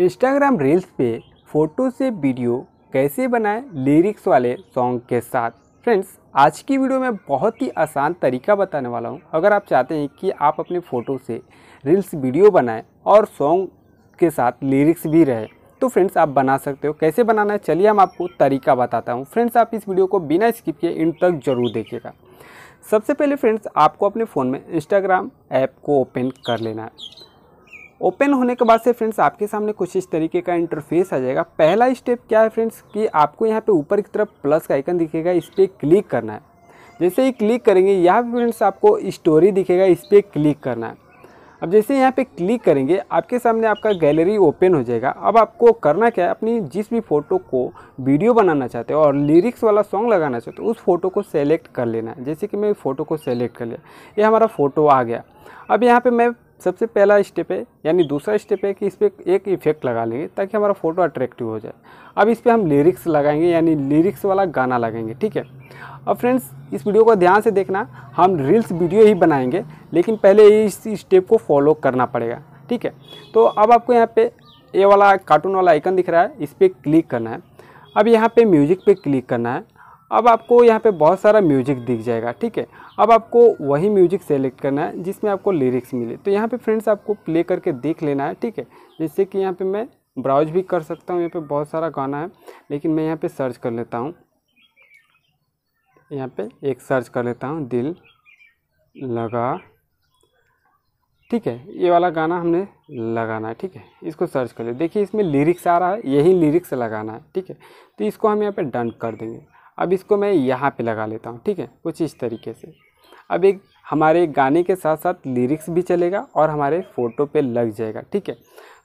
Instagram reels पे photo से video कैसे बनाएं लिरिक्स वाले सॉन्ग के साथ फ्रेंड्स आज की वीडियो में बहुत ही आसान तरीका बताने वाला हूँ अगर आप चाहते हैं कि आप अपने फ़ोटो से रील्स वीडियो बनाएं और सॉन्ग के साथ लिरिक्स भी रहे तो फ्रेंड्स आप बना सकते हो कैसे बनाना है चलिए हम आपको तरीका बताता हूँ फ्रेंड्स आप इस वीडियो को बिना स्किप किए इन तक ज़रूर देखिएगा सबसे पहले फ्रेंड्स आपको अपने फ़ोन में इंस्टाग्राम ऐप को ओपन कर लेना है ओपन होने के बाद से फ्रेंड्स आपके सामने कुछ इस तरीके का इंटरफेस आ जाएगा पहला स्टेप क्या है फ्रेंड्स कि आपको यहाँ पे ऊपर की तरफ प्लस का आइकन दिखेगा इस पर क्लिक करना है जैसे ही क्लिक करेंगे यहाँ पर फ्रेंड्स आपको स्टोरी दिखेगा इस पर क्लिक करना है अब जैसे यहाँ पे क्लिक करेंगे आपके सामने आपका गैलरी ओपन हो जाएगा अब आपको करना क्या है अपनी जिस भी फ़ोटो को वीडियो बनाना चाहते हो और लिरिक्स वाला सॉन्ग लगाना चाहते हो उस फ़ोटो को सेलेक्ट कर लेना है जैसे कि मैं फ़ोटो को सेलेक्ट कर लिया ये हमारा फ़ोटो आ गया अब यहाँ पे मैं सबसे पहला स्टेप है यानी दूसरा स्टेप है कि इस पर एक इफेक्ट लगा लेंगे ताकि हमारा फ़ोटो अट्रैक्टिव हो जाए अब इस पर हम लिरिक्स लगाएंगे यानी लिरिक्स वाला गाना लगाएंगे ठीक है अब फ्रेंड्स इस वीडियो को ध्यान से देखना हम रील्स वीडियो ही बनाएंगे लेकिन पहले इस स्टेप को फॉलो करना पड़ेगा ठीक है तो अब आपको यहाँ पर ये वाला कार्टून वाला आइकन दिख रहा है इस पर क्लिक करना है अब यहाँ पर म्यूजिक पे क्लिक करना है अब आपको यहाँ पे बहुत सारा म्यूजिक दिख जाएगा ठीक है अब आपको वही म्यूजिक सेलेक्ट करना है जिसमें आपको लिरिक्स मिले तो यहाँ पे फ्रेंड्स आपको प्ले करके देख लेना है ठीक है जैसे कि यहाँ पे मैं ब्राउज भी कर सकता हूँ यहाँ पे बहुत सारा गाना है लेकिन मैं यहाँ पे सर्च कर लेता हूँ यहाँ पे एक सर्च कर लेता हूँ दिल लगा ठीक है ये वाला गाना हमने लगाना है ठीक है इसको सर्च कर ले देखिए इसमें लिरिक्स आ रहा है यही लिरिक्स लगाना है ठीक है तो इसको हम यहाँ पर डन कर देंगे अब इसको मैं यहाँ पे लगा लेता हूँ ठीक है कुछ इस तरीके से अब एक हमारे गाने के साथ साथ लिरिक्स भी चलेगा और हमारे फ़ोटो पे लग जाएगा ठीक है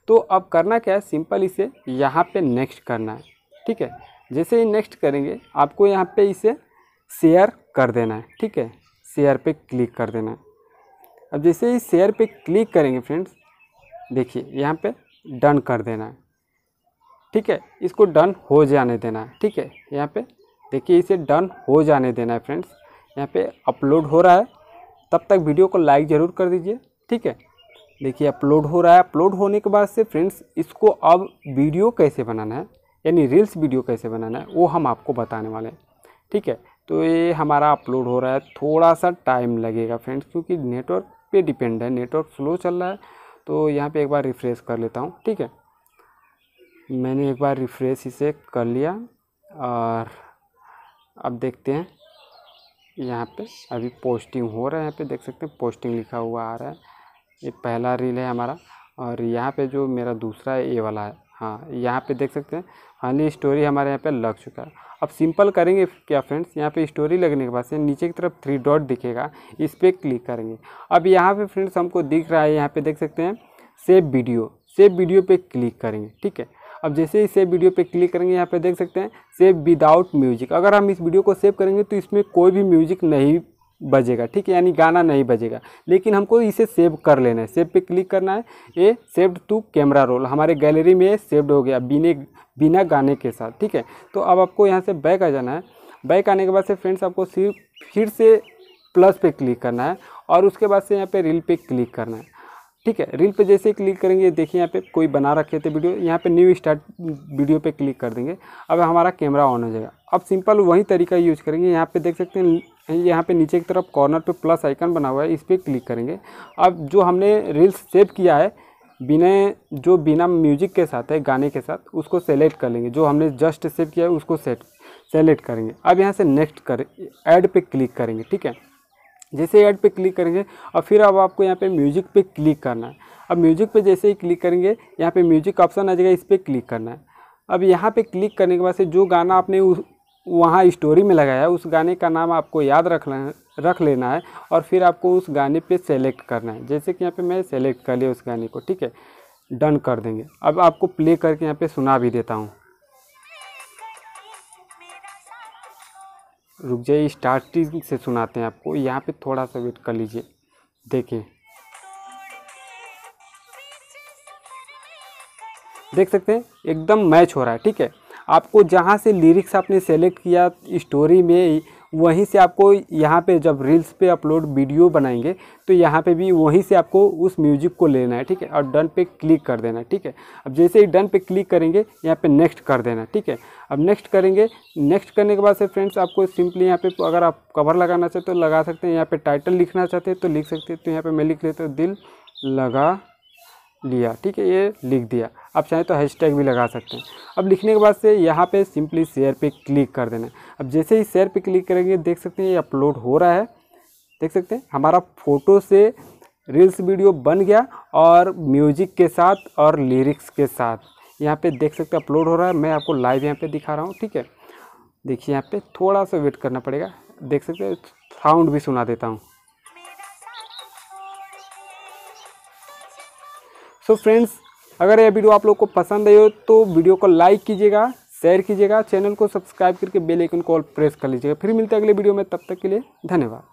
तो अब करना क्या है सिंपल इसे यहाँ पे नेक्स्ट करना है ठीक है जैसे ही नेक्स्ट करेंगे आपको यहाँ पे इसे शेयर कर देना है ठीक है शेयर पे क्लिक कर देना है अब जैसे ही शेयर पे क्लिक करेंगे फ्रेंड्स देखिए यहाँ पे डन कर देना है ठीक है इसको डन हो जाने देना है ठीक है यहाँ पे देखिए इसे डन हो जाने देना है फ्रेंड्स यहाँ पे अपलोड हो रहा है तब तक वीडियो को लाइक ज़रूर कर दीजिए ठीक है देखिए अपलोड हो रहा है अपलोड होने के बाद से फ्रेंड्स इसको अब वीडियो कैसे बनाना है यानी रील्स वीडियो कैसे बनाना है वो हम आपको बताने वाले हैं ठीक है तो ये हमारा अपलोड हो रहा है थोड़ा सा टाइम लगेगा फ्रेंड्स क्योंकि नेटवर्क पे डिपेंड है नेटवर्क स्लो चल रहा है तो यहाँ पे एक बार रिफ़्रेश कर लेता हूँ ठीक है मैंने एक बार रिफ़्रेश इसे कर लिया और अब देखते हैं यहाँ पे अभी पोस्टिंग हो रहा है यहाँ पे देख सकते हैं पोस्टिंग लिखा हुआ आ रहा है ये पहला रील है हमारा और यहाँ पे जो मेरा दूसरा है ये वाला है हाँ यहाँ पे देख सकते हैं हाली स्टोरी हमारे यहाँ पे लग चुका है अब सिंपल करेंगे क्या फ्रेंड्स यहाँ पे स्टोरी लगने के बाद से नीचे की तरफ थ्री डॉट दिखेगा इस पर क्लिक करेंगे अब यहाँ पर फ्रेंड्स हमको दिख रहा है यहाँ पर देख सकते हैं सेव वीडियो सेव वीडियो पर क्लिक करेंगे ठीक है अब जैसे ही सेव वीडियो पे क्लिक करेंगे यहाँ पे देख सकते हैं सेव विदाउट म्यूजिक अगर हम इस वीडियो को सेव करेंगे तो इसमें कोई भी म्यूजिक नहीं बजेगा ठीक है यानी गाना नहीं बजेगा लेकिन हमको इसे सेव कर लेना है सेव पे क्लिक करना है ये सेव्ड टू कैमरा रोल हमारे गैलरी में सेव्ड हो गया बिने बिना गाने के साथ ठीक है तो अब आपको यहाँ से बैक आ जाना है बैक आने के बाद से फ्रेंड्स आपको सिर्फ फिर से प्लस पे क्लिक करना है और उसके बाद से यहाँ पे रील पे क्लिक करना है ठीक है रील पे जैसे क्लिक करेंगे देखिए यहाँ पे कोई बना रखे थे वीडियो यहाँ पे न्यू स्टार्ट वीडियो पे क्लिक कर देंगे अब हमारा कैमरा ऑन हो जाएगा अब सिंपल वही तरीका यूज करेंगे यहाँ पे देख सकते हैं यहाँ पे नीचे की तरफ कॉर्नर पे प्लस आइकन बना हुआ है इस पर क्लिक करेंगे अब जो हमने रील्स सेव किया है बिना जो बिना म्यूजिक के साथ है गाने के साथ उसको सेलेक्ट कर लेंगे जो हमने जस्ट सेव किया है उसको सेट सेलेक्ट करेंगे अब यहाँ से नेक्स्ट करें ऐड पर क्लिक करेंगे ठीक है जैसे ऐड पे क्लिक करेंगे और फिर अब आपको यहाँ पे म्यूजिक पे क्लिक करना है अब म्यूजिक पे जैसे ही क्लिक करेंगे यहाँ पे म्यूजिक ऑप्शन आ जाएगा इस पर क्लिक करना है अब यहाँ पे क्लिक करने के बाद से जो गाना आपने वहाँ स्टोरी में लगाया है उस गाने का नाम आपको याद रख रख लेना है और फिर आपको उस गाने पर सेलेक्ट करना है जैसे कि यहाँ पर मैं सेलेक्ट कर लिया उस गाने को ठीक है डन कर देंगे अब आपको प्ले करके यहाँ पर सुना भी देता हूँ रुक जाइए स्टार्टिंग से सुनाते हैं आपको यहाँ पे थोड़ा सा वेट कर लीजिए देखिए देख सकते हैं एकदम मैच हो रहा है ठीक है आपको जहाँ से लिरिक्स आपने सेलेक्ट किया स्टोरी में वहीं से आपको यहाँ पे जब रील्स पे अपलोड वीडियो बनाएंगे तो यहाँ पे भी वहीं से आपको उस म्यूजिक को लेना है ठीक है और डन पे क्लिक कर देना है ठीक है अब जैसे ही डन पे क्लिक करेंगे यहाँ पे नेक्स्ट कर देना ठीक है अब नेक्स्ट करेंगे नेक्स्ट करने के बाद से फ्रेंड्स आपको सिंपली यहाँ पे अगर आप कवर लगाना चाहते हो तो लगा सकते हैं यहाँ पर टाइटल लिखना चाहते हैं तो लिख सकते हैं तो यहाँ पर मैं लिख लेता हूँ दिल लगा लिया ठीक है ये लिख दिया आप चाहें तो हैशटैग भी लगा सकते हैं अब लिखने के बाद से यहाँ पे सिंपली शेयर पे क्लिक कर देना अब जैसे ही शेयर पे क्लिक करेंगे देख सकते हैं ये अपलोड हो रहा है देख सकते हैं हमारा फ़ोटो से रील्स वीडियो बन गया और म्यूजिक के साथ और लिरिक्स के साथ यहाँ पे देख सकते हैं अपलोड हो रहा है मैं आपको लाइव यहाँ पे दिखा रहा हूँ ठीक है देखिए यहाँ पे थोड़ा सा वेट करना पड़ेगा देख सकते हैं साउंड भी सुना देता हूँ सो so फ्रेंड्स अगर यह वीडियो आप लोग को पसंद आई हो तो वीडियो को लाइक कीजिएगा शेयर कीजिएगा चैनल को सब्सक्राइब करके बेल आइकन को ऑल प्रेस कर लीजिएगा फिर मिलते हैं अगले वीडियो में तब तक के लिए धन्यवाद